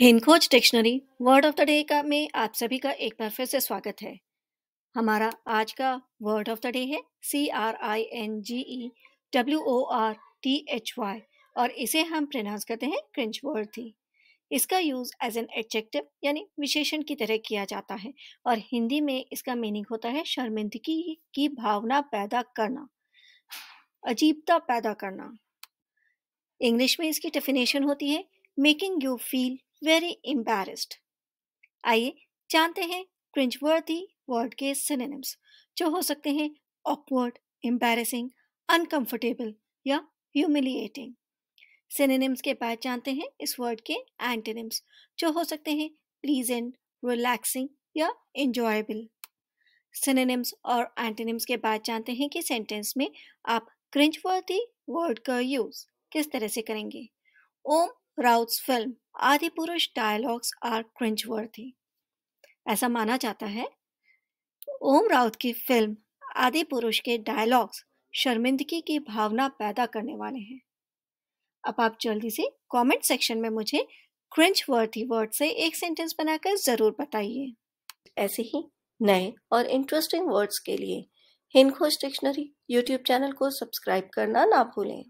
हिंदोज dictionary word of the day का में आप सभी का एक बार फिर से स्वागत है हमारा आज का वर्ड ऑफ द डे है C R I N G E W O R T H Y और इसे हम प्रोनाउंस करते हैं क्रिंच वर्ड थी इसका यूज एज एन एडजेक्टिव यानी विशेषण की तरह किया जाता है और हिंदी में इसका मीनिंग होता है शर्मिंदगी की भावना पैदा करना अजीबता पैदा करना इंग्लिश में इसकी डेफिनेशन होती है making you feel very embarrassed आइए जानते हैं क्रिंजवर्दी वर्ड के सिनेम्स जो हो सकते हैं ऑकवर्ड एम्बेरसिंग अनकंफर्टेबल या ह्यूमिलिएटिंग सिनेम्स के बाद जानते हैं इस वर्ड के एंटेनिम्स जो हो सकते हैं प्लीजेंट रिलैक्सिंग या इंजॉयबल सिनेम्स और एंटेनिम्स के बाद जानते हैं कि सेंटेंस में आप क्रिंजवर्थी वर्ड का यूज़ किस तरह से करेंगे ओम राउट्स फिल्म आदि पुरुष डायलॉग्स आर क्रिंजवर्थी ऐसा माना जाता है ओम राउत की फिल्म आदि पुरुष के डायलॉग्स शर्मिंदगी की भावना पैदा करने वाले हैं अब आप जल्दी से कमेंट सेक्शन में मुझे क्रिंच वर्थी वर्ड से एक सेंटेंस बनाकर ज़रूर बताइए ऐसे ही नए और इंटरेस्टिंग वर्ड्स के लिए हिंदोज डिक्शनरी यूट्यूब चैनल को सब्सक्राइब करना ना भूलें